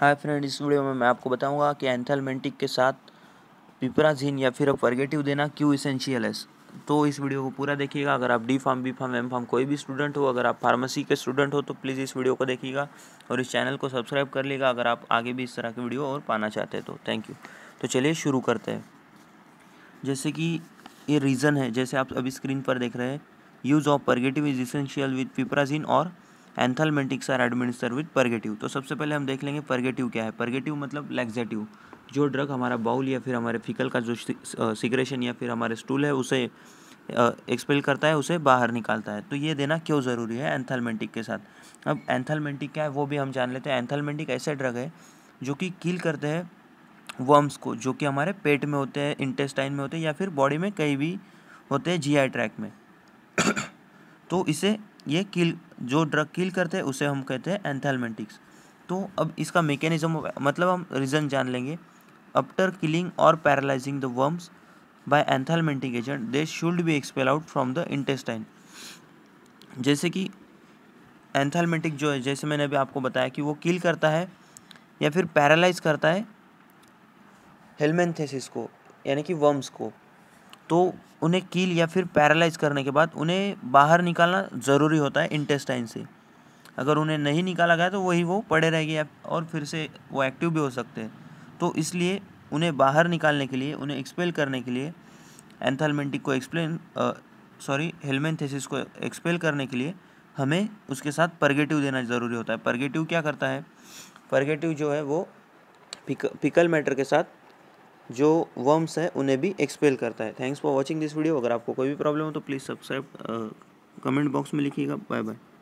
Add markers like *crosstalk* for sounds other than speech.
hi friend इस video में मैं आपको बताऊंगा कि एंथलमेंटिक के साथ पिपराजीन या फिर अपर्गेटिव देना क्यों इसेंशियल है तो इस वीडियो को पूरा देखिएगा अगर आप D pharm B pharm M pharm कोई भी स्टूडेंट हो अगर आप फार्मेसी के स्टूडेंट हो तो प्लीज़ इस वीडियो को देखिएगा और इस चैनल को सब्सक्राइब कर लेगा अगर आप आगे भी इस तरह की वीडियो और पाना चाहते हैं तो थैंक यू तो चलिए शुरू करते हैं जैसे कि ये रीज़न है जैसे आप अभी स्क्रीन पर देख रहे हैं use of purgative is essential with piperazine और anthelmintics are administer with purgative तो सबसे पहले हम देख लेंगे परगेटिव क्या है परगेटिव मतलब लैक्जेटिव जो ड्रग हमारा बाउल या फिर हमारे फिकल का जो सिग्रेशन या फिर हमारे स्टूल है उसे एक्सपेल करता है उसे बाहर निकालता है तो ये देना क्यों ज़रूरी है एंथलमेंटिक के साथ अब एंथलमेंटिक क्या है वो भी हम जान लेते हैं एंथलमेंटिक ऐसे ड्रग है जो कि किल करते हैं वर्म्स को जो कि हमारे पेट में होते हैं इंटेस्टाइन में होते हैं या फिर बॉडी में कहीं भी होते हैं जी ट्रैक में *coughs* तो इसे ये किल जो ड्रग किल करते हैं उसे हम कहते हैं एंथेलमेंटिक्स तो अब इसका मेकेनिज्म मतलब हम रीज़न जान लेंगे अपटर किलिंग और paralysing the worms by anthelmintic agent they should be expel out from the intestine जैसे कि एंथेलमेंटिक जो है जैसे मैंने अभी आपको बताया कि वो किल करता है या फिर पैरालाइज करता है हेलमेंथेसिस को यानी कि वर्म्स को तो उन्हें कील या फिर पैरालाइज करने के बाद उन्हें बाहर निकालना ज़रूरी होता है इंटेस्टाइन से अगर उन्हें नहीं निकाला गया तो वही वो पड़े गए और फिर से वो एक्टिव भी हो सकते हैं तो इसलिए उन्हें बाहर निकालने के लिए उन्हें एक्सपेल करने के लिए एंथलमेंटिक को एक्सप्लेन सॉरी हेलमेंथेसिस को एक्सपेल करने के लिए हमें उसके साथ परगेटिव देना ज़रूरी होता है परगेटिव क्या करता है परगेटिव जो है वो पिक, पिकल मैटर के साथ जो वर्म्स है उन्हें भी एक्सपेल करता है thanks for watching this video अगर आपको कोई भी प्रॉब्लम हो तो प्लीज़ सब्सक्राइब कमेंट बॉक्स में लिखिएगा बाय बाय